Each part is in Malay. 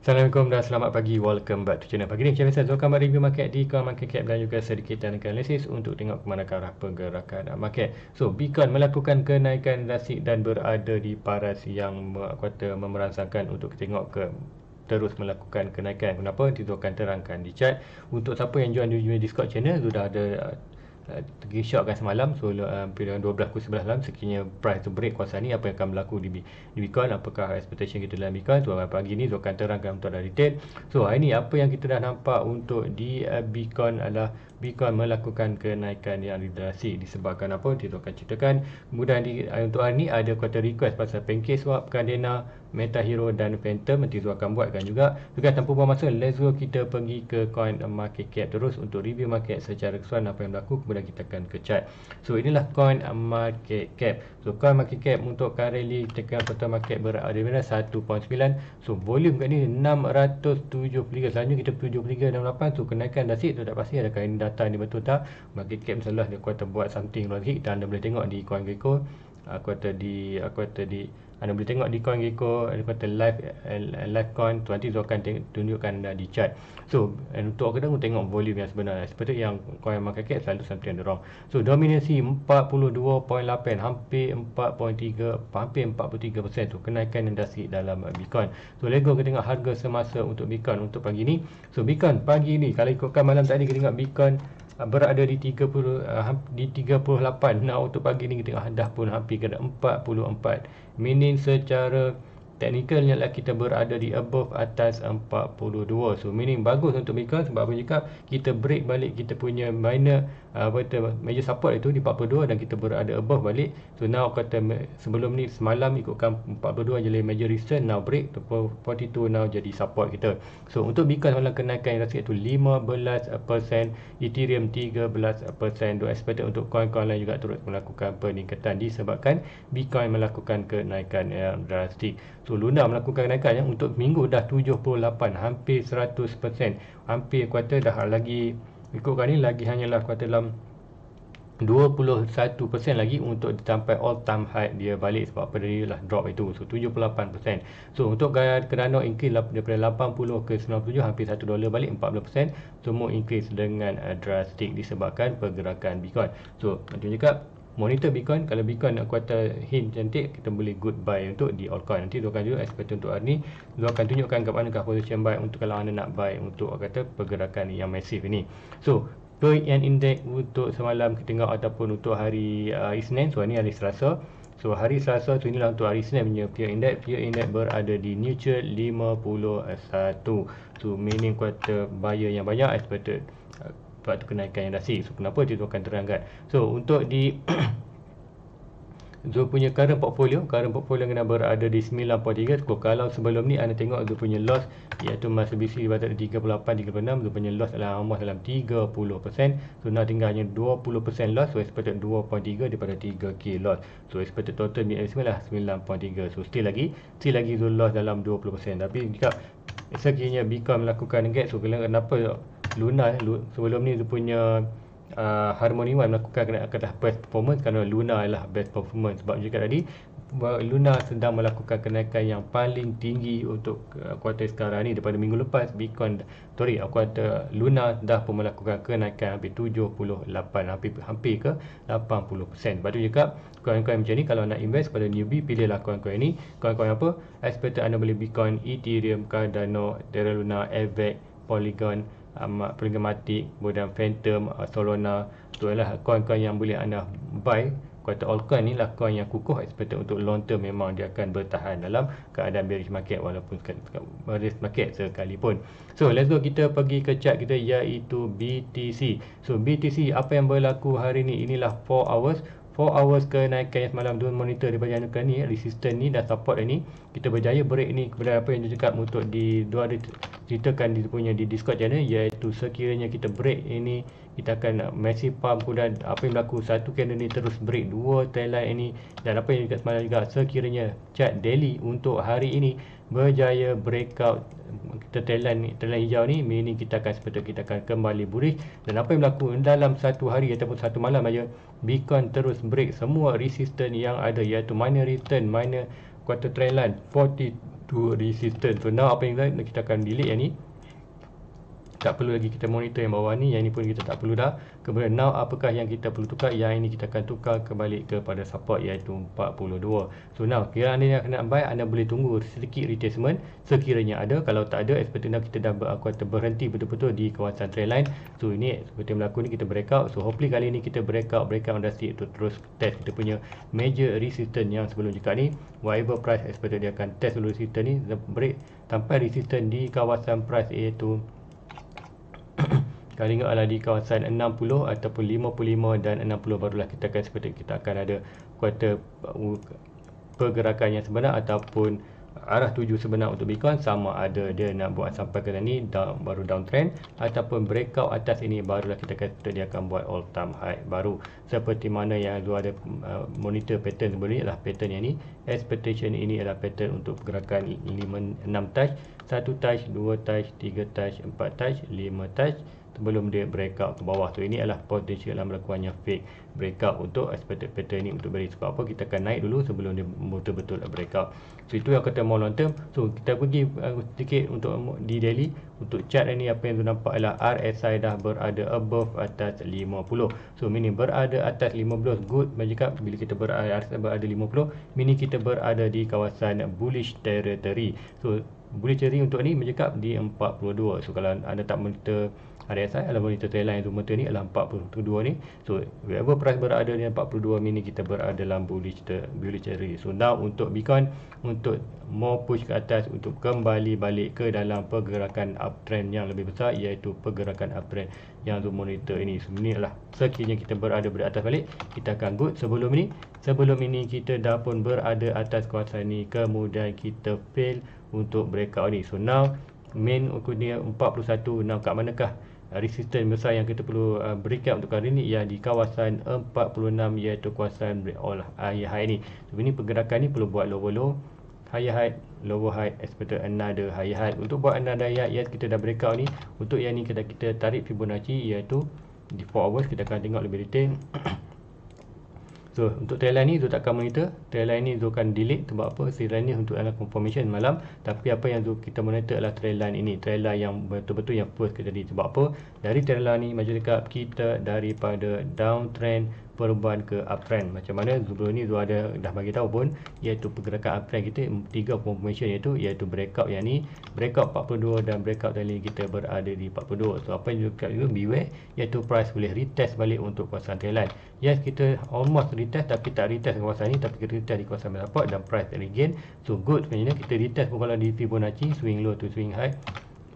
Assalamualaikum dan selamat pagi. Welcome back to channel pagi ni. Macam biasa, so kamu review market di kawasan market cap dan juga sedikit analisis untuk tengok ke mana arah pergerakan market. So, Bitcoin melakukan kenaikan drastik dan berada di paras yang kuat memeransangkan untuk kita tengok ke terus melakukan kenaikan. Kenapa? Kita akan terangkan di chat. Untuk siapa yang join di Discord channel, sudah ada Eh, pergi short kan semalam so uh, dalam 12 aku sebelah malam sekiranya price tu break kuasa ni apa yang akan berlaku di, di Bitcoin apakah expectation kita dalam Bitcoin so pagi ni Zulkan terangkan untuk ada detail so hari ni apa yang kita dah nampak untuk di uh, eh, Bitcoin adalah Bitcoin melakukan kenaikan yang liderasi disebabkan apa Tito akan ceritakan kemudian di, eh, untuk hari ini ada kuota request pasal pancake swap Cardano Meta Hero dan Phantom nanti Zul akan buatkan juga juga tanpa buang masa let's go kita pergi ke coin market cap terus untuk review market secara keseluruhan apa yang berlaku kemudian kita akan ke chart so inilah coin market cap so coin market cap untuk currently tekan total market berada di mana? 1.9 so volume kat ni 673 selanjutnya kita 73 68 so kenaikan dasik tu tak pasti ada ini data ni betul tak market cap salah dia kuat buat something logik dan anda boleh tengok di coin geco aku kata di aku uh, kata di anda ah, boleh tengok di coin gecko ada kata live eh, live coin tu nanti saya akan tunjukkan ah, di chart so and untuk kita tengok volume yang sebenar seperti yang coin market cap selalu something wrong so dominasi 42.8 hampir 4.3 hampir 43% tu kenaikan yang dasik dalam ah, bitcoin so lego kita tengok harga semasa untuk bitcoin untuk pagi ni so bitcoin pagi ni kalau ikutkan malam tadi kita tengok bitcoin berada di 30 eh, di 38 Nah, untuk pagi ni kita dah pun hampir ke 44 meaning secara teknikalnya lah kita berada di above atas 42 so meaning bagus untuk mereka sebab apa cakap kita break balik kita punya minor Ah, apa tu major support itu di 42 dan kita berada above balik so now kata sebelum ni semalam ikutkan 42 jadi major resistance now break to 42 now jadi support kita so untuk bitcoin semalam kenaikan yang rasa itu 15% ethereum 13% do expected untuk coin-coin lain juga turut melakukan peningkatan disebabkan bitcoin melakukan kenaikan yang drastik so luna melakukan kenaikan yang untuk minggu dah 78 hampir 100% hampir kuarter dah lagi ikutkan ni lagi hanyalah kuat dalam 21% lagi untuk sampai all time high dia balik sebab apa dia lah drop itu so 78% so untuk kerana increase daripada 80 ke 97 hampir 1 dolar balik 40%. semua increase dengan uh, drastic disebabkan pergerakan Bitcoin so macam cakap monitor Bitcoin kalau Bitcoin nak kuat hint cantik kita boleh good buy untuk di altcoin nanti dua luahkan juga expert untuk hari ni akan tunjukkan ke manakah yang baik untuk kalau anda nak buy untuk kata pergerakan yang masif ini so and index untuk semalam kita tengok ataupun untuk hari uh, Isnin so ni hari Selasa So hari Selasa tu inilah untuk hari Isnin. punya peer index. Peer index berada di neutral 51. So meaning kuota buyer yang banyak expected waktu kenaikan yang dasi so kenapa dia tu akan terangkat so untuk di Zul punya current portfolio current portfolio kena berada di 9.3 so, kalau sebelum ni anda tengok Zul punya loss iaitu masa BC berada 38 36 Zul punya loss adalah almost dalam 30% so now tinggal hanya 20% loss so expected 2.3 daripada 3k loss so expected total ni lah 9.3 so still lagi still lagi Zul loss dalam 20% tapi jika sekiranya Bitcoin melakukan get so kenapa Luna sebelum ni dia punya uh, Harmony One melakukan kena kata best performance kerana Luna adalah best performance sebab juga tadi Luna sedang melakukan kenaikan yang paling tinggi untuk uh, kuartal sekarang ni daripada minggu lepas Bitcoin sorry aku uh, kuartal Luna dah pun melakukan kenaikan hampir 78 hampir hampir ke 80% sebab tu juga kawan-kawan macam ni kalau nak invest pada newbie pilihlah kawan-kawan ni kawan-kawan apa expected anda boleh Bitcoin Ethereum Cardano Terra Luna Avax Polygon amat pragmatik, kemudian Phantom, uh, Solana tu adalah coin-coin yang boleh anda buy kata all coin ni lah coin yang kukuh expected eh, untuk long term memang dia akan bertahan dalam keadaan bearish market walaupun bearish market sekalipun so let's go kita pergi ke chart kita iaitu BTC so BTC apa yang berlaku hari ni inilah 4 hours 4 hours kenaikan yang semalam Don monitor daripada yang ni Resistance ni dah support ni Kita berjaya break ni Kepada apa yang dia cakap Untuk di Dua ada ceritakan Dia punya di Discord channel Iaitu sekiranya kita break ini Kita akan massive pump Kemudian apa yang berlaku Satu candle ni terus break Dua trendline ini Dan apa yang dekat semalam juga Sekiranya Chart daily untuk hari ini Berjaya breakout tetelan tetelan hijau ni minggu ni kita akan seperti kita akan kembali bullish dan apa yang berlaku dalam satu hari ataupun satu malam aja beacon terus break semua resistance yang ada iaitu minor return minor quarter trend line 42 resistance so now apa yang kita akan delete yang ni tak perlu lagi kita monitor yang bawah ni yang ini pun kita tak perlu dah kemudian now apakah yang kita perlu tukar yang ini kita akan tukar kembali kepada support iaitu 42 so now kira anda yang kena buy anda boleh tunggu sedikit retracement sekiranya ada kalau tak ada seperti now kita dah aku kata berhenti betul-betul di kawasan trend line so ini seperti berlaku ni kita breakout so hopefully kali ini kita breakout breakout industry untuk terus test kita punya major resistance yang sebelum juga ni whatever price expected dia akan test dulu resistance ni break sampai resistance di kawasan price iaitu kalau ingat adalah di kawasan 60 ataupun 55 dan 60 barulah kita akan seperti kita akan ada kuota pergerakan yang sebenar ataupun arah tuju sebenar untuk Bitcoin sama ada dia nak buat sampai ke sini down, baru downtrend ataupun breakout atas ini barulah kita akan seperti dia akan buat all time high baru seperti mana yang dua ada uh, monitor pattern sebelum ni adalah pattern yang ini expectation ini adalah pattern untuk pergerakan 5, 6 touch satu touch, dua touch, tiga touch, empat touch, lima touch sebelum dia break out ke bawah tu ini adalah potensial dalam berlakuannya fake break out untuk expected pattern ni untuk beri sebab apa kita akan naik dulu sebelum dia betul-betul breakout so itu yang kata more long term so kita pergi uh, sedikit untuk di daily untuk chart ini apa yang tu nampak adalah RSI dah berada above atas 50 so meaning berada atas 50 good majikan bila kita berada, berada 50 meaning kita berada di kawasan bullish territory so boleh cari untuk ni mencekap di 42 so kalau anda tak monitor RSI atau monitor trail line tu monitor ni adalah 42 ni so whatever price berada di 42 mini kita berada dalam bullish bullish cari so now untuk Bitcoin untuk more push ke atas untuk kembali balik ke dalam pergerakan uptrend yang lebih besar iaitu pergerakan uptrend yang tu monitor ini so ni adalah sekiranya kita berada berada atas balik kita akan good sebelum ni sebelum ini kita dah pun berada atas kuasa ni kemudian kita fail untuk breakout ni so now main aku dia 41 now kat manakah resistance besar yang kita perlu uh, breakout untuk hari ni yang di kawasan 46 iaitu kawasan breakout lah uh, high high ni so ini pergerakan ni perlu buat lower low high high lower high expect another high high untuk buat another high yang kita dah breakout ni untuk yang ni kita, kita tarik Fibonacci iaitu di 4 hours kita akan tengok lebih detail monitor untuk timeline ni tu takkan monitor timeline ni tu akan delete sebab apa timeline ni untuk adalah confirmation malam tapi apa yang tu kita monitor adalah timeline ini timeline yang betul-betul yang first kita jadi sebab apa dari timeline ni majlis kita daripada downtrend perubahan ke uptrend macam mana sebelum ni dua ada dah bagi tahu pun iaitu pergerakan uptrend kita tiga confirmation iaitu iaitu breakout yang ni breakout 42 dan breakout tadi kita berada di 42 so apa yang juga juga beware iaitu price boleh retest balik untuk kawasan Thailand yes kita almost retest tapi tak retest kawasan ni tapi kita retest di kawasan support dan price regain so good sebenarnya kita retest pun kalau di Fibonacci swing low to swing high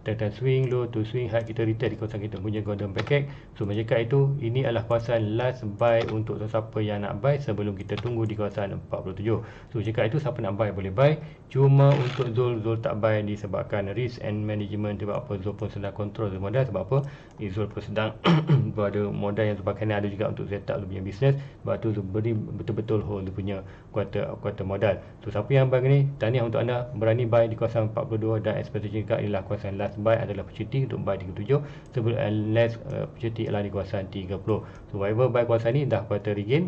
Data swing low to swing high kita retail di kawasan kita punya golden package so macam kat itu ini adalah kawasan last buy untuk sesiapa yang nak buy sebelum kita tunggu di kawasan 47 so macam kat itu siapa nak buy boleh buy cuma untuk Zul Zul tak buy disebabkan risk and management sebab apa Zul pun sedang kontrol Zul modal sebab apa eh, Zul pun sedang berada modal yang sebabkan ada juga untuk set up Zul punya business sebab tu beri betul-betul hold Zul punya kuota kuota modal so siapa yang buy ni tahniah untuk anda berani buy di kawasan 42 dan expectation dekat inilah kawasan last last buy adalah opportunity untuk buy 37 sebelum uh, last uh, opportunity adalah di kawasan 30 so whatever buy kawasan ni dah quarter regain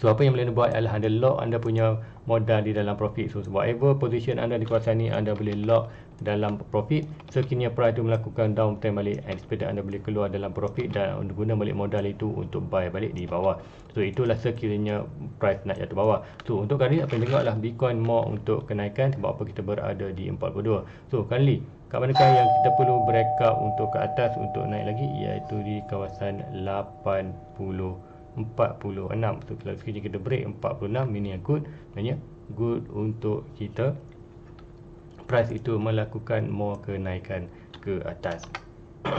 so apa yang boleh anda buat adalah anda lock anda punya modal di dalam profit so whatever position anda di kawasan ni anda boleh lock dalam profit sekiranya so, price itu melakukan downtrend balik and sepeda anda boleh keluar dalam profit dan anda guna balik modal itu untuk buy balik di bawah so itulah sekiranya price nak jatuh bawah so untuk kali ni apa yang tengok lah Bitcoin more untuk kenaikan sebab apa kita berada di 42 so kali Kat manakah yang kita perlu break untuk ke atas untuk naik lagi iaitu di kawasan 80 46 tu kalau sekiranya kita break 46 ini yang good maknanya good untuk kita price itu melakukan more kenaikan ke atas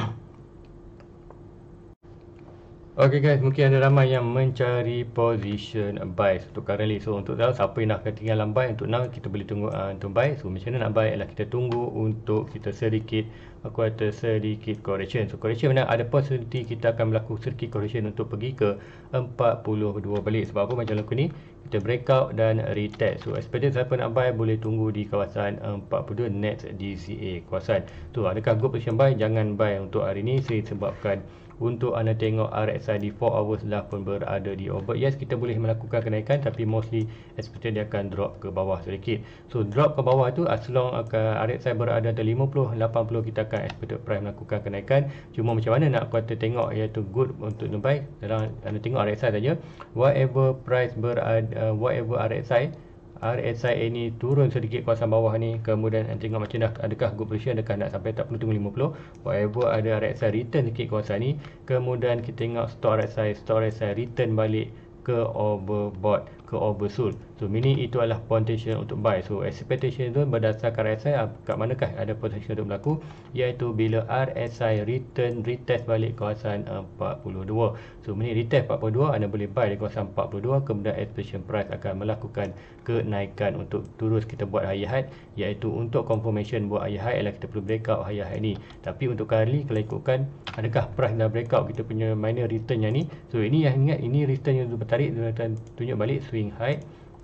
Okay guys, mungkin ada ramai yang mencari position buy untuk currently. So untuk now, siapa yang dah ketinggalan buy, untuk now kita boleh tunggu uh, untuk buy. So macam mana nak buy adalah kita tunggu untuk kita sedikit, aku kata sedikit correction. So correction mana ada possibility kita akan berlaku sedikit correction untuk pergi ke 42 balik. Sebab apa macam laku ni? Kita breakout dan retest. So expected siapa nak buy boleh tunggu di kawasan 42 net DCA kawasan. Tu so, adakah good position buy? Jangan buy untuk hari ni. Saya sebabkan untuk anda tengok RSI di 4 hours dah pun berada di over yes kita boleh melakukan kenaikan tapi mostly expected dia akan drop ke bawah sedikit so drop ke bawah tu as long akan RSI berada di 50 80 kita akan expected price melakukan kenaikan cuma macam mana nak kata tengok iaitu good untuk buy dalam anda tengok RSI saja whatever price berada uh, whatever RSI RSI ini turun sedikit kawasan bawah ni kemudian tengok macam dah adakah good position adakah nak sampai 4550 whatever ada RSI return sedikit kawasan ni kemudian kita tengok stock RSI stock RSI return balik ke overbought ke oversold so meaning itu adalah potential untuk buy so expectation itu berdasarkan RSI ah, kat manakah ada potential untuk berlaku iaitu bila RSI return retest balik kawasan 42 ah, so meaning retest 42 anda boleh buy di kawasan 42 kemudian expectation price akan melakukan kenaikan untuk terus kita buat high high iaitu untuk confirmation buat high high ialah kita perlu break out high high ni tapi untuk kali ni kalau ikutkan adakah price dah break out kita punya minor return yang ni so ini yang ingat ini return yang tertarik dia akan tunjuk balik swing swing high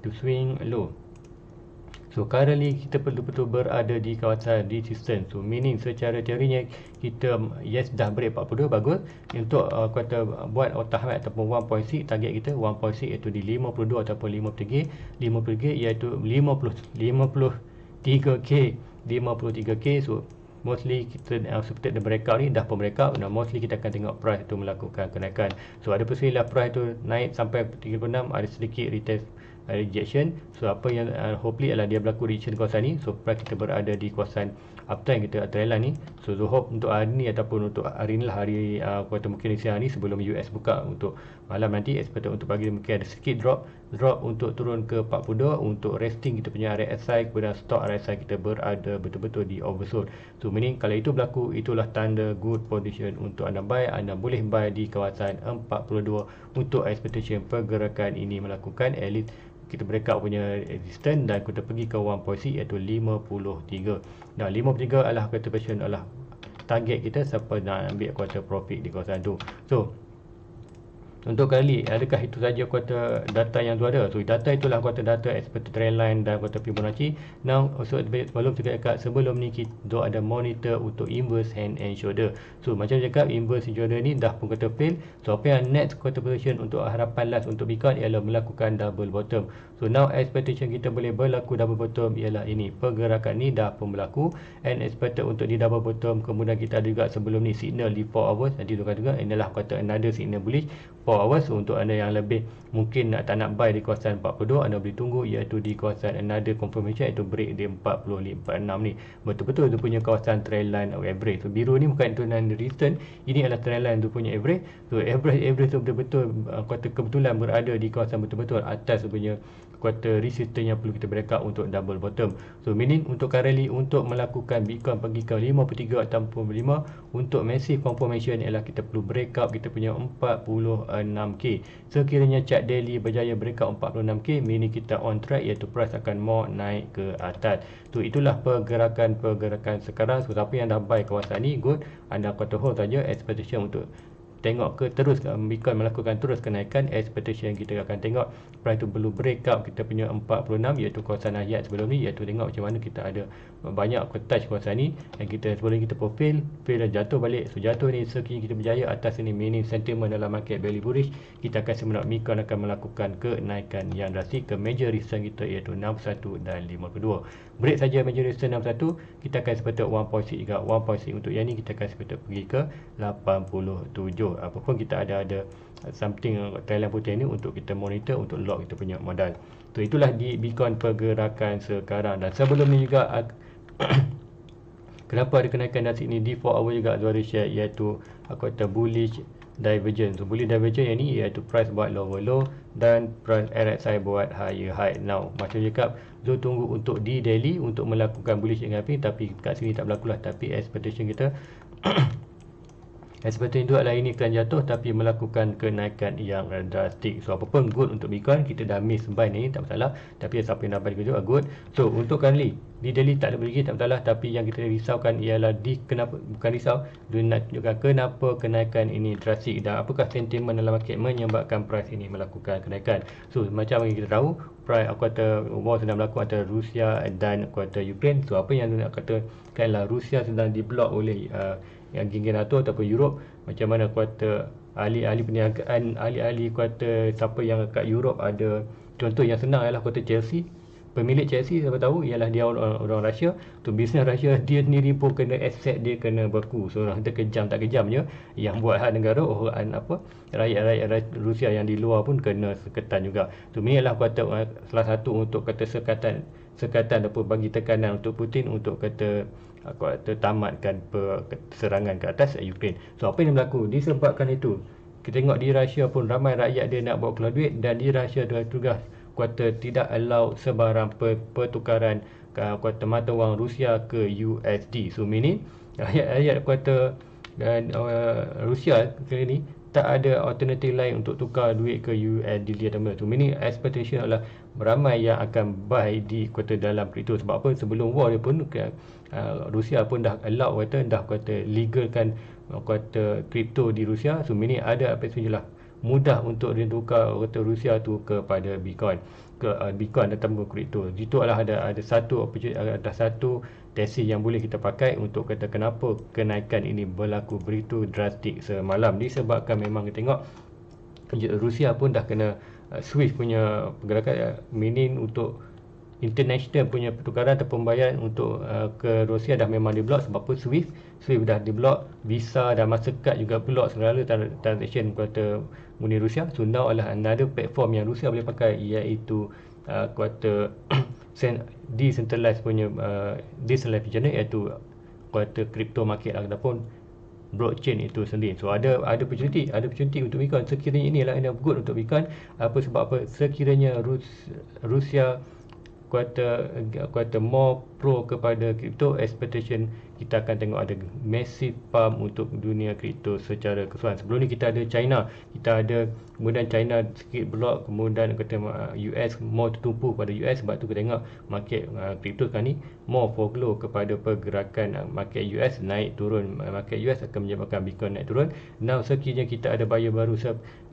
to swing low. So currently kita perlu betul berada di kawasan resistance. So meaning secara teorinya kita um, yes dah break 42 bagus. Untuk uh, kata buat otak hamat ataupun 1.6 target kita 1.6 iaitu di 52 ataupun 53 53 g 50 iaitu 50 3 k 53K so mostly kita uh, seperti the breakout ni dah pun breakout dan mostly kita akan tengok price itu melakukan kenaikan so ada possibility lah price itu naik sampai 36 ada sedikit retest uh, rejection so apa yang uh, hopefully adalah dia berlaku rejection kawasan ni so price kita berada di kawasan apa yang kita trailan ni so Zohor untuk hari ni ataupun untuk hari ni lah hari uh, kuartal mungkin Malaysia ni sebelum US buka untuk malam nanti expected untuk pagi mungkin ada sikit drop drop untuk turun ke 42 untuk resting kita punya RSI kemudian stock RSI kita berada betul-betul di oversold so meaning kalau itu berlaku itulah tanda good position untuk anda buy anda boleh buy di kawasan 42 untuk expectation pergerakan ini melakukan at least kita breakout punya resistance dan kita pergi ke one posisi iaitu 53. Nah 53 adalah preparation adalah target kita siapa nak ambil quarter profit di kawasan tu. So Contoh kali, adakah itu saja kuota data yang tu ada? So, data itulah kuota data seperti trendline dan kuota Fibonacci. Now, also, sebelum saya cakap, sebelum ni kita ada monitor untuk inverse hand and shoulder. So, macam saya cakap, inverse shoulder ni dah pun kuota fail. So, apa yang next kuota position untuk harapan last untuk Bitcoin ialah melakukan double bottom. So, now expectation kita boleh berlaku double bottom ialah ini. Pergerakan ni dah pun berlaku. And expected untuk di double bottom, kemudian kita ada juga sebelum ni signal di 4 hours. Nanti tu kata juga, inilah kuota another signal bullish. 4 awal-awal so untuk anda yang lebih mungkin nak tak nak buy di kawasan 42 anda boleh tunggu iaitu di kawasan another confirmation iaitu break di 4546 ni betul-betul tu punya kawasan trend line atau average so biru ni bukan turunan return ini adalah trend line tu punya average so average average tu betul-betul eh, kata kebetulan berada di kawasan betul-betul atas tu punya kuota resistance yang perlu kita break out untuk double bottom so meaning untuk currently untuk melakukan Bitcoin pergi ke 53 ataupun 5 untuk massive confirmation ialah kita perlu break up kita punya 46k sekiranya chart daily berjaya break out 46k meaning kita on track iaitu price akan more naik ke atas so itulah pergerakan-pergerakan sekarang so siapa yang dah buy kawasan ni good anda kuota hold saja expectation untuk tengok ke terus um, Bitcoin melakukan terus kenaikan expectation kita akan tengok price tu break breakout kita punya 46 iaitu kawasan ayat sebelum ni iaitu tengok macam mana kita ada um, banyak ke touch kawasan ni Yang kita sebelum kita profil, fail fail jatuh balik so jatuh ni sekiranya kita berjaya atas ni meaning sentiment dalam market belly bullish kita akan semenak Bitcoin akan melakukan kenaikan yang drastik ke major resistance kita iaitu 61 dan 52 break saja meja resistance 61 kita akan sepatut 1.6 juga 1.6 untuk yang ni kita akan sepatut pergi ke 87 apa pun kita ada ada something trailing putih ni untuk kita monitor untuk lock kita punya modal so itulah di beacon pergerakan sekarang dan sebelum ni juga kenapa ada kenaikan dan sini di 4 hour juga Zuhari share iaitu aku kata bullish divergence. So boleh divergence yang ni iaitu price buat lower low dan price RSI buat higher high now. Macam cakap so tunggu untuk di daily untuk melakukan bullish engulfing, tapi kat sini tak berlaku lah tapi expectation kita Expected induk adalah ini akan jatuh tapi melakukan kenaikan yang drastik. So, pun good untuk Bitcoin, kita dah miss buy ni, tak masalah. Tapi siapa yang dapat juga, good. So, untuk kali, di daily tak ada berikir, tak masalah. Tapi yang kita risaukan ialah di kenapa, bukan risau, dia nak tunjukkan kenapa kenaikan ini drastik dan apakah sentimen dalam market menyebabkan price ini melakukan kenaikan. So, macam yang kita tahu, price aku kata war sedang berlaku antara Rusia dan kuota Ukraine. So, apa yang nak katakanlah Rusia sedang diblok oleh uh, yang geng atau NATO ataupun Europe macam mana kuarter ahli-ahli perniagaan ahli-ahli kuarter siapa yang kat Europe ada contoh yang senang ialah kuarter Chelsea pemilik Chelsea siapa tahu ialah dia orang, orang Rusia tu bisnes Rusia dia sendiri pun kena aset dia kena beku so orang dia kejam tak kejam je yang buat hak negara orang oh, apa rakyat-rakyat Rusia yang di luar pun kena seketan juga tu ni ialah kata eh, salah satu untuk kata sekatan sekatan ataupun bagi tekanan untuk Putin untuk kata kata eh, tamatkan serangan ke atas Ukraine so apa yang berlaku disebabkan itu kita tengok di Rusia pun ramai rakyat dia nak bawa keluar duit dan di Rusia dia tugas kuarter tidak allow sebarang pertukaran ah, kuota mata wang Rusia ke USD. So meaning ayat-ayat kuarter dan uh, Rusia kali ni tak ada alternatif lain untuk tukar duit ke USD dia tambah tu. Meaning expectation adalah ramai yang akan buy di kuarter dalam crypto sebab apa sebelum war dia pun uh, Rusia pun dah allow kata dah kata legalkan kuota crypto di Rusia. So meaning ada apa sajalah mudah untuk dia tukar kereta Rusia tu kepada Bitcoin ke uh, Bitcoin atau tembok kripto. Itu adalah ada ada satu ada satu tesis yang boleh kita pakai untuk kata kenapa kenaikan ini berlaku begitu drastik semalam disebabkan memang kita tengok Rusia pun dah kena uh, switch punya pergerakan uh, minin untuk international punya pertukaran atau pembayaran untuk uh, ke Rusia dah memang di block sebab apa Swift Swift dah di block Visa dan Mastercard juga block segala transaction kuota Uni Rusia so now adalah another platform yang Rusia boleh pakai iaitu uh, kuota decentralized punya uh, decentralized channel iaitu kuota crypto market ataupun blockchain itu sendiri. So ada ada opportunity, ada opportunity untuk Bitcoin. Sekiranya inilah yang good untuk Bitcoin, apa sebab apa? Sekiranya Rus, Rusia aku ada aku mop pro kepada kripto expectation kita akan tengok ada massive pump untuk dunia kripto secara keseluruhan sebelum ni kita ada China kita ada kemudian China sikit blok kemudian kata US uh, more tertumpu pada US sebab tu kita tengok market uh, kripto uh, sekarang ni more follow kepada pergerakan uh, market US naik turun market US akan menyebabkan Bitcoin naik turun now sekiranya kita ada buyer baru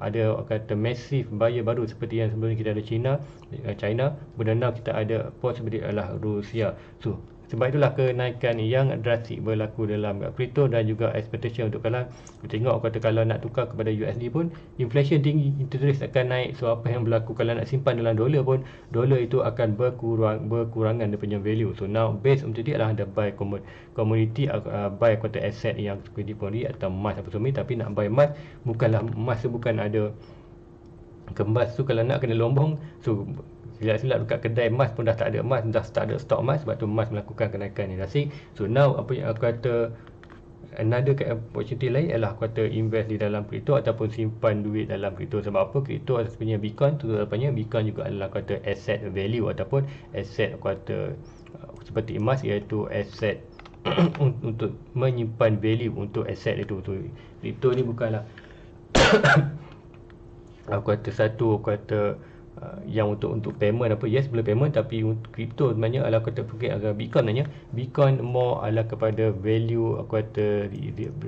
ada kata massive buyer baru seperti yang sebelum ni kita ada China China kemudian now kita ada possibility adalah Rusia kripto. Sebab itulah kenaikan yang drastik berlaku dalam kripto dan juga expectation untuk kalau kita tengok kata kalau nak tukar kepada USD pun inflation tinggi interest akan naik so apa yang berlaku kalau nak simpan dalam dolar pun dolar itu akan berkurang berkurangan dia punya value so now base untuk dia adalah anda buy commodity uh, uh buy kata aset yang seperti pun atau emas apa semua tapi nak buy emas bukanlah emas bukan ada kemas tu kalau nak kena lombong so silap-silap dekat kedai emas pun dah tak ada emas dah tak ada stok emas sebab tu emas melakukan kenaikan ni rasik so now apa yang aku kata another opportunity lain ialah aku kata invest di dalam crypto ataupun simpan duit dalam crypto sebab apa crypto sebenarnya bitcoin tu rupanya bitcoin juga adalah aku kata asset value ataupun asset aku kata uh, seperti emas iaitu asset untuk menyimpan value untuk aset itu untuk Crypto ni bukanlah aku kata satu aku kata Uh, yang untuk untuk payment apa yes boleh payment tapi untuk crypto sebenarnya ala kata pergi agak bitcoin nanya bitcoin more ala kepada value aku kata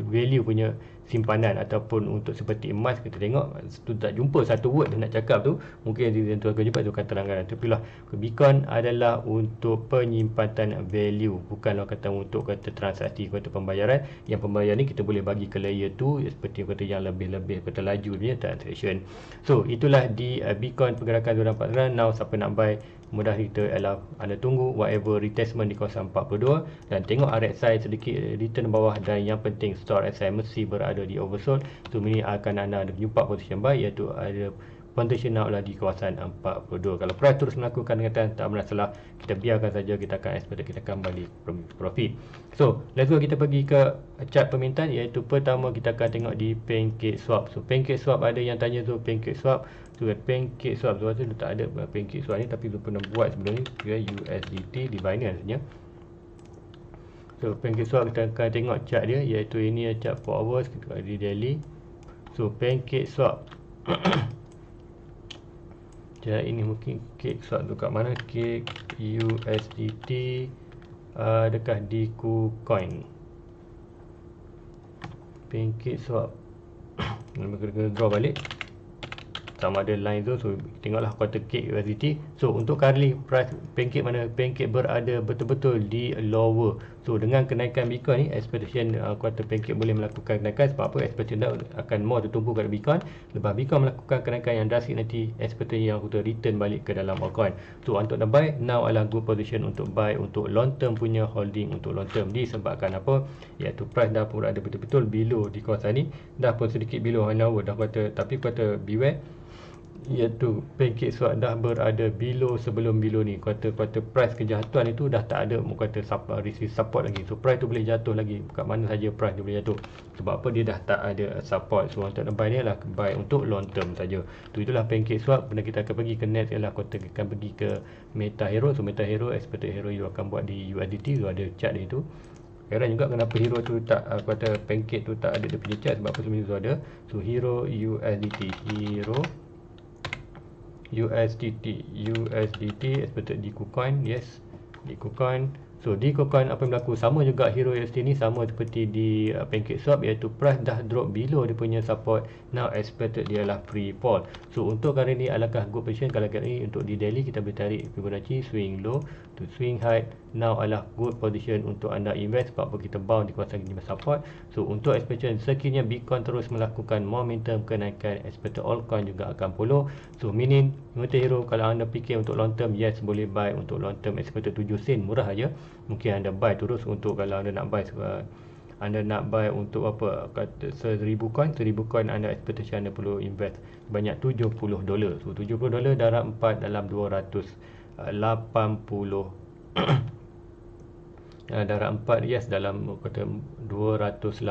value punya simpanan ataupun untuk seperti emas kita tengok tu tak jumpa satu word dia nak cakap tu mungkin dia tentu akan jumpa tu kata terangkan tapi lah Bitcoin adalah untuk penyimpanan value bukanlah kata untuk kata transaksi kata pembayaran yang pembayaran ni kita boleh bagi ke layer tu seperti kata yang lebih-lebih kata laju punya transaction so itulah di uh, Bitcoin pergerakan 2.4 now siapa nak buy mudah kita ialah anda tunggu whatever retestment di kawasan 42 dan tengok RSI sedikit return bawah dan yang penting store RSI mesti berada di oversold so ini akan anda jumpa posisi yang baik iaitu ada Pantasian lah di kawasan 42 Kalau price terus melakukan dengan tak bermasalah Kita biarkan saja kita akan expect kita akan balik profit So let's go kita pergi ke chart permintaan Iaitu pertama kita akan tengok di pancake swap So pancake swap ada yang tanya tu so, pancake swap tu ada pancake swap tu tu tak ada pancake swap ni tapi tu pernah buat sebelum ni dia USDT di Binance ni so pancake swap kita akan tengok chart dia iaitu ini ya, chart 4 hours kita ada di daily so pancake swap jadi ini mungkin cake swap tu kat mana cake USDT uh, dekat di KuCoin pancake swap nama kena, kena draw balik sama ada line tu, so tengoklah quarter cake USDT so untuk currently price pancake mana pancake berada betul-betul di lower So dengan kenaikan Bitcoin ni expectation uh, quarter pancake boleh melakukan kenaikan sebab apa expectation dah akan more tertumpu kepada Bitcoin lepas Bitcoin melakukan kenaikan yang drastic nanti expectation yang kita return balik ke dalam altcoin. So untuk nak buy now adalah good position untuk buy untuk long term punya holding untuk long term disebabkan apa iaitu price dah pun ada betul-betul below di kawasan ni dah pun sedikit below one hour dah kata tapi kata beware iaitu pancake swap dah berada below sebelum below ni kuarter-kuarter price kejatuhan itu dah tak ada kuarter support, uh, support lagi so price tu boleh jatuh lagi kat mana saja price dia boleh jatuh sebab apa dia dah tak ada support so untuk buy ni adalah buy untuk long term saja tu itulah pancake swap benda kita akan pergi ke net ialah kita akan pergi ke meta hero so meta hero expected hero you akan buat di UADT you ada chart dia tu Heran juga kenapa hero tu tak aku uh, kata pancake tu tak ada dia punya chart sebab apa sebenarnya tu ada. So hero USDT hero USDT USDT expected di KuCoin yes di KuCoin so di KuCoin apa yang berlaku sama juga Hero USDT ni sama seperti di uh, Swap iaitu price dah drop below dia punya support now expected dia lah free fall so untuk kali ni alangkah good position kalau kali ni untuk di daily kita boleh tarik Fibonacci swing low to swing high now adalah good position untuk anda invest sebab kita bound di kawasan kini support so untuk expansion sekiranya Bitcoin terus melakukan momentum kenaikan expected all coin juga akan follow so minin Mata Hero kalau anda fikir untuk long term yes boleh buy untuk long term expected 7 sen murah aja mungkin anda buy terus untuk kalau anda nak buy sebab eh, anda nak buy untuk apa kata seribu coin seribu coin anda expectation anda perlu invest banyak tujuh puluh dolar so puluh dolar darab empat dalam dua ratus. 80 darab 4 yes dalam kata 280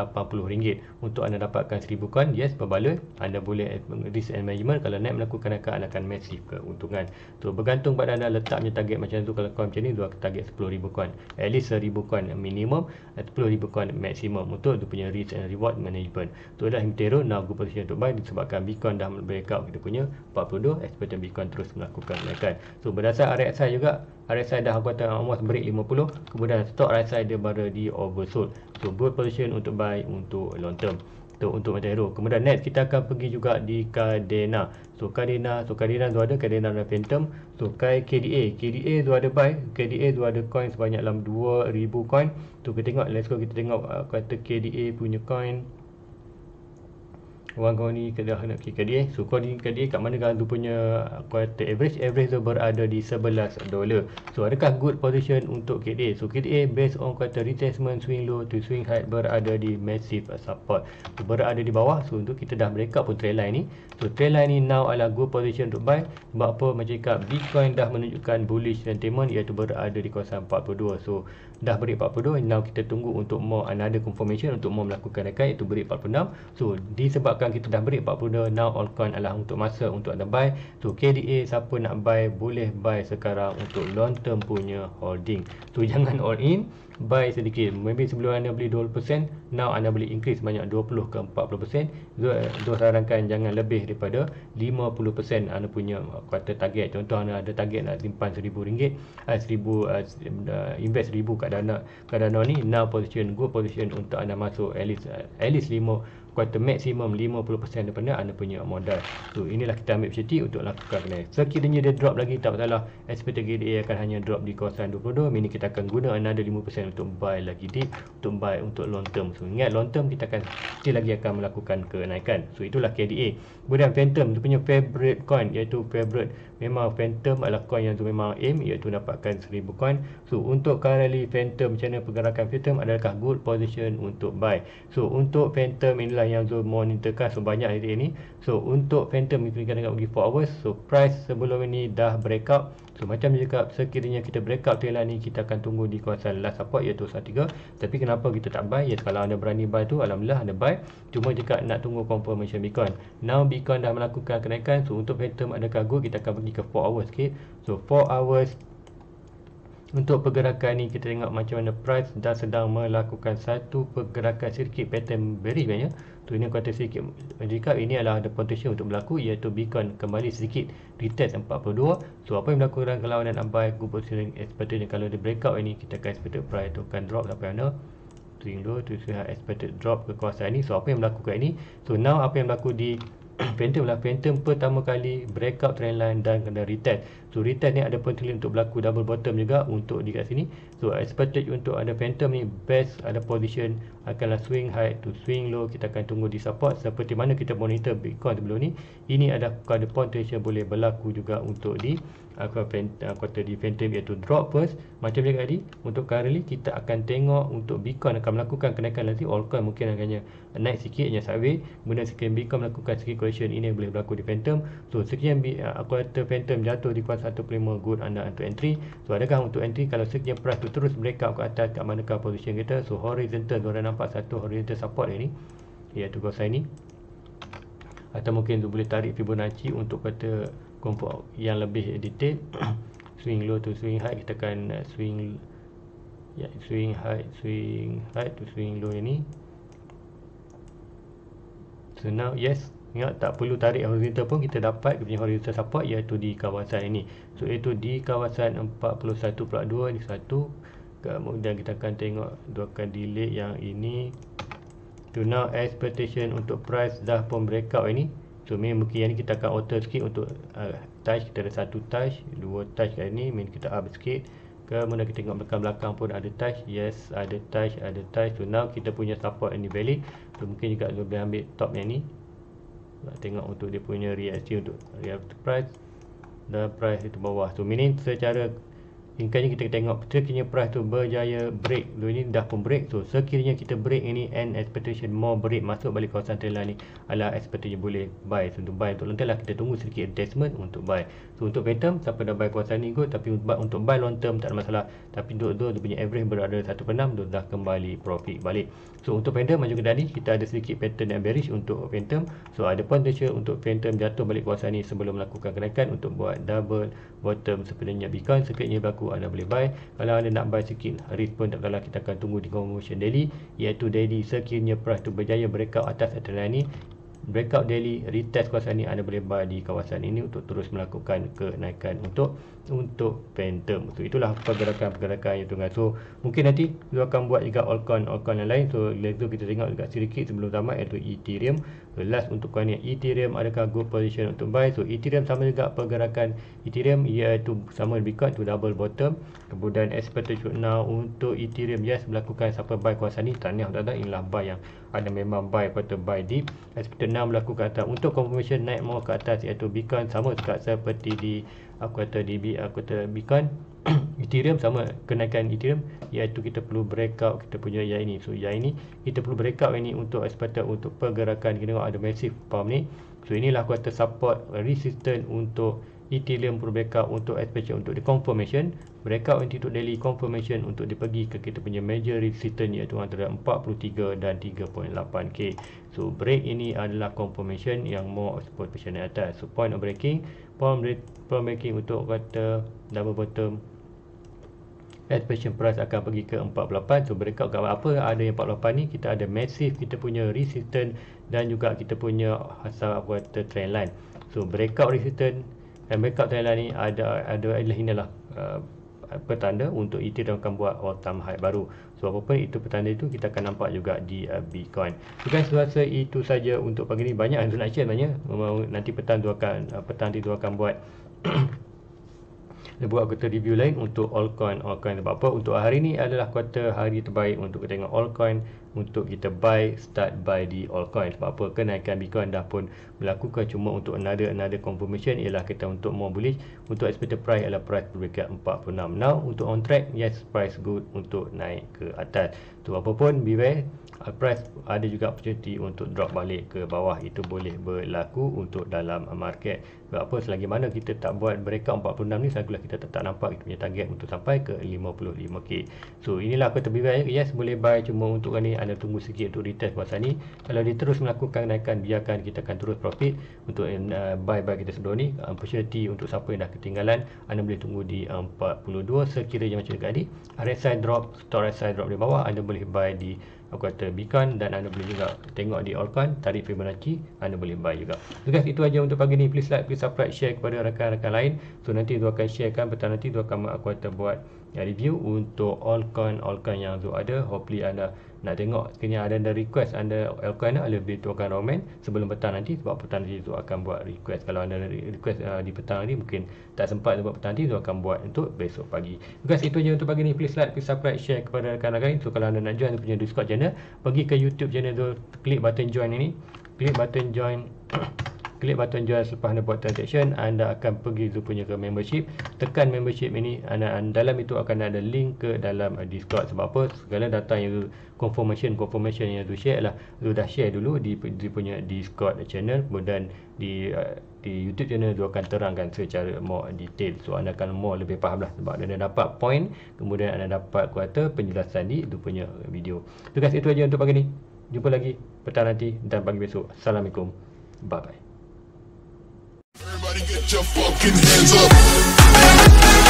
ringgit untuk anda dapatkan seribu coin yes berbaloi anda boleh risk and management kalau net melakukan akan anda akan massive keuntungan tu bergantung pada anda letaknya target macam tu kalau kau macam ni dua target 10000 coin at least 1000 coin minimum 10000 coin maksimum. untuk tu punya risk and reward management tu dah intero now good position untuk buy disebabkan bitcoin dah breakout kita punya 42 expectation bitcoin terus melakukan naikan so berdasar RSI juga RSI dah aku kata almost break 50 kemudian stock RSI dia baru di oversold so good position untuk buy untuk long term Tu untuk, untuk Matahiru. Kemudian next kita akan pergi juga di Kadena. So Kadena, so Kadena tu ada Kadena dan Phantom. So Kai KDA, KDA tu ada buy, KDA tu ada coin sebanyak dalam 2000 coin. Tu kita tengok, let's go kita tengok uh, kata KDA punya coin orang kau ni kedah nak pergi KDA so kau ni KDA kat mana kau punya uh, quarter average average tu berada di 11 dollar so adakah good position untuk KDA so KDA based on quarter retestment swing low to swing high berada di massive support berada di bawah so untuk kita dah break up pun trend line ni So trendline ni now adalah good position untuk buy Sebab apa macam cakap Bitcoin dah menunjukkan bullish sentiment Iaitu berada di kawasan 42 So dah beri 42 Now kita tunggu untuk more another confirmation Untuk more melakukan rekan iaitu beri 46 So disebabkan kita dah beri 42 Now all altcoin adalah untuk masa untuk anda buy So KDA siapa nak buy Boleh buy sekarang untuk long term punya holding So jangan all in buy sedikit maybe sebelum anda beli 20% now anda boleh increase banyak 20 ke 40% so, so eh, sarankan jangan lebih daripada 50% anda ah, punya kata target contoh anda ah, ada target nak simpan RM1,000 eh, uh, invest RM1,000 kat dana kat dana ni now position good position untuk anda masuk at least, at least Kuota maksimum 50% daripada anda punya modal. So inilah kita ambil percuti untuk lakukan kena. Sekiranya dia drop lagi tak masalah. SPT GDA akan hanya drop di kawasan 22. Mini kita akan guna anda another 5% untuk buy lagi dip. Untuk buy untuk long term. So ingat long term kita akan still lagi akan melakukan kenaikan. So itulah KDA. Kemudian Phantom tu punya favorite coin iaitu favorite Memang Phantom adalah coin yang tu memang aim iaitu dapatkan 1000 coin. So untuk currently Phantom macam mana pergerakan Phantom adalah good position untuk buy. So untuk Phantom inilah kenderaan yang Zul monitorkan banyak hari ini. So untuk Phantom kita dengan bagi 4 hours. So price sebelum ini dah break breakout. So macam dia cakap sekiranya kita break breakout trailer ni kita akan tunggu di kawasan last support iaitu 13. Tapi kenapa kita tak buy? Ya kalau anda berani buy tu alhamdulillah anda buy. Cuma jika nak tunggu confirmation Bitcoin. Now Bitcoin dah melakukan kenaikan. So untuk Phantom ada good kita akan pergi ke 4 hours sikit. So 4 hours untuk pergerakan ni kita tengok macam mana price dah sedang melakukan satu pergerakan sedikit pattern bearish banyak. Tu ini kuartal sedikit jika ini adalah ada potensi untuk berlaku iaitu beacon kembali sedikit retest 42 so apa yang berlaku dalam kelawanan abai good positioning expected eh, kalau dia breakout ini kita akan expected price itu akan drop sampai mana yang dua tu saya expected drop ke kawasan ini so apa yang berlaku kat ini so now apa yang berlaku di phantom lah phantom pertama kali breakout trendline dan kena retest So retest ni ada potential untuk berlaku double bottom juga untuk di kat sini. So expected untuk ada phantom ni best ada position akanlah swing high to swing low. Kita akan tunggu di support seperti mana kita monitor Bitcoin sebelum ni. Ini ada ada potential boleh berlaku juga untuk di uh, aku uh, quarter di phantom iaitu drop first macam dia tadi untuk currently kita akan tengok untuk Bitcoin akan melakukan kenaikan nanti all coin mungkin agaknya naik sikit hanya sideway kemudian sekian Bitcoin melakukan sikit correction ini boleh berlaku di phantom so sekian aku uh, quarter phantom jatuh di kuasa 1.5 good anda untuk entry so adakah untuk entry kalau sekiranya price tu terus breakout ke atas kat manakah position kita so horizontal tu nampak satu horizontal support dia ni iaitu kawasan ni atau mungkin tu boleh tarik Fibonacci untuk kata kumpul yang lebih detail swing low to swing high kita akan eh, swing ya swing high swing high to swing low ini so now yes ingat tak perlu tarik horizontal pun kita dapat kita punya horizontal support iaitu di kawasan ini so itu di kawasan 41.2 ni 1 kemudian kita akan tengok dua akan delay yang ini so now expectation untuk price dah pun breakout ini so main mungkin yang ni kita akan alter sikit untuk uh, touch kita ada satu touch dua touch kat ni main kita up sikit kemudian kita tengok belakang-belakang pun ada touch yes ada touch ada touch so now kita punya support ini valid so mungkin juga boleh ambil top yang ni nak tengok untuk dia punya reaction untuk real price dan price itu bawah tu so, meaning secara Ingatnya kita tengok sekiranya price tu berjaya break dulu ini dah pun break tu. So, sekiranya kita break ini and expectation more break masuk balik kawasan trend ni adalah expectation boleh buy. So, untuk buy untuk long term lah kita tunggu sedikit adjustment untuk buy. So untuk pattern siapa dah buy kawasan ni good tapi untuk buy, long term tak ada masalah. Tapi untuk tu dia punya average berada 1.6 tu dah kembali profit balik. So untuk pattern maju ke tadi kita ada sedikit pattern yang bearish untuk phantom. So ada potential untuk phantom jatuh balik kawasan ni sebelum melakukan kenaikan untuk buat double bottom sebenarnya bukan sekiranya berlaku anda boleh buy kalau anda nak buy sikit respon kalau kita akan tunggu di confirmation daily iaitu daily sekiranya price tu berjaya breakout atas atas ini breakout daily retest kawasan ini anda boleh buy di kawasan ini untuk terus melakukan kenaikan untuk untuk phantom. So itulah pergerakan-pergerakan yang tengah. So mungkin nanti dia akan buat juga altcoin altcoin yang lain. So lagi kita tengok juga sedikit sebelum tamat iaitu Ethereum. So, last untuk coin yang Ethereum adakah good position untuk buy? So Ethereum sama juga pergerakan Ethereum iaitu sama Bitcoin tu double bottom. Kemudian expectation now untuk Ethereum yes melakukan siapa buy kuasa ni tahniah tak ada inilah buy yang ada memang buy atau buy deep. Expectation now melakukan untuk confirmation naik more ke atas iaitu Bitcoin sama juga seperti di aku kata DB aku kata Bitcoin Ethereum sama kenaikan Ethereum iaitu kita perlu breakout kita punya yang ini so yang ini kita perlu breakout ini untuk expected untuk pergerakan kita tengok ada massive pump ni so inilah aku kata support resistance untuk Ethereum perlu backup untuk especially untuk di confirmation Backup untuk daily confirmation untuk dipergi ke kita punya major resistance iaitu antara 43 dan 3.8k So break ini adalah confirmation yang more support percayaan atas So point of breaking Point, break, point breaking untuk kata double bottom Especially price akan pergi ke 48 So breakout kat apa ada yang 48 ni Kita ada massive kita punya resistance Dan juga kita punya Asal apa kata trend line So breakout resistance dan backup Thailand ni ada ada adalah inilah uh, petanda untuk itu e Ethereum akan buat all time high baru so apa pun itu petanda itu kita akan nampak juga di uh, Bitcoin bukan sebahasa itu saja untuk pagi ni banyak yang nak share banyak nanti petang tu akan uh, petang tu akan buat dia buat kata review lain untuk altcoin altcoin sebab apa untuk hari ini adalah kuota hari terbaik untuk kita tengok altcoin untuk kita buy start buy di altcoin sebab apa kenaikan Bitcoin dah pun berlaku ke cuma untuk another another confirmation ialah kita untuk more bullish untuk expected price adalah price berdekat 46 now untuk on track yes price good untuk naik ke atas tu apa pun beware uh, price ada juga opportunity untuk drop balik ke bawah itu boleh berlaku untuk dalam market sebab apa selagi mana kita tak buat breakout 46 ni selagi kita tak, tak nampak kita punya target untuk sampai ke 55k so inilah aku terbeware yes boleh buy cuma untuk kali ni anda tunggu sikit untuk retest kawasan ni kalau dia terus melakukan kenaikan biarkan kita akan terus profit untuk buy-buy eh, uh, kita sebelum ni uh, opportunity untuk siapa yang dah ketinggalan anda boleh tunggu di uh, 42 sekiranya macam dekat ni RSI drop stock RSI drop di bawah anda boleh buy di aku kata Bitcoin dan anda boleh juga tengok di Orcoin tarik Fibonacci anda boleh buy juga so guys itu aja untuk pagi ni please like please subscribe share kepada rakan-rakan lain so nanti tu akan sharekan petang nanti tu akan aku kata buat yang review untuk all coin all coin yang tu ada hopefully anda nak tengok sekiranya ada ada request anda all coin ada boleh akan roman sebelum petang nanti sebab petang nanti tu akan buat request kalau anda request uh, di petang nanti mungkin tak sempat buat petang nanti tu akan buat untuk besok pagi guys itu je untuk pagi ni please like please subscribe share kepada rakan-rakan itu kalau anda nak join punya discord channel pergi ke youtube channel tu klik button join ini klik button join klik button jual selepas anda buat transaction anda akan pergi tu punya ke membership tekan membership ini anda, dalam itu akan ada link ke dalam uh, discord sebab apa segala data yang tu confirmation confirmation yang tu share lah tu dah share dulu di, di punya discord channel kemudian di uh, di youtube channel tu akan terangkan secara more detail so anda akan more lebih faham lah sebab anda dapat point kemudian anda dapat kuota penjelasan di tu punya video guys itu aja untuk pagi ni Jumpa lagi petang nanti dan pagi besok. Assalamualaikum. Bye-bye. Everybody get your fucking hands up.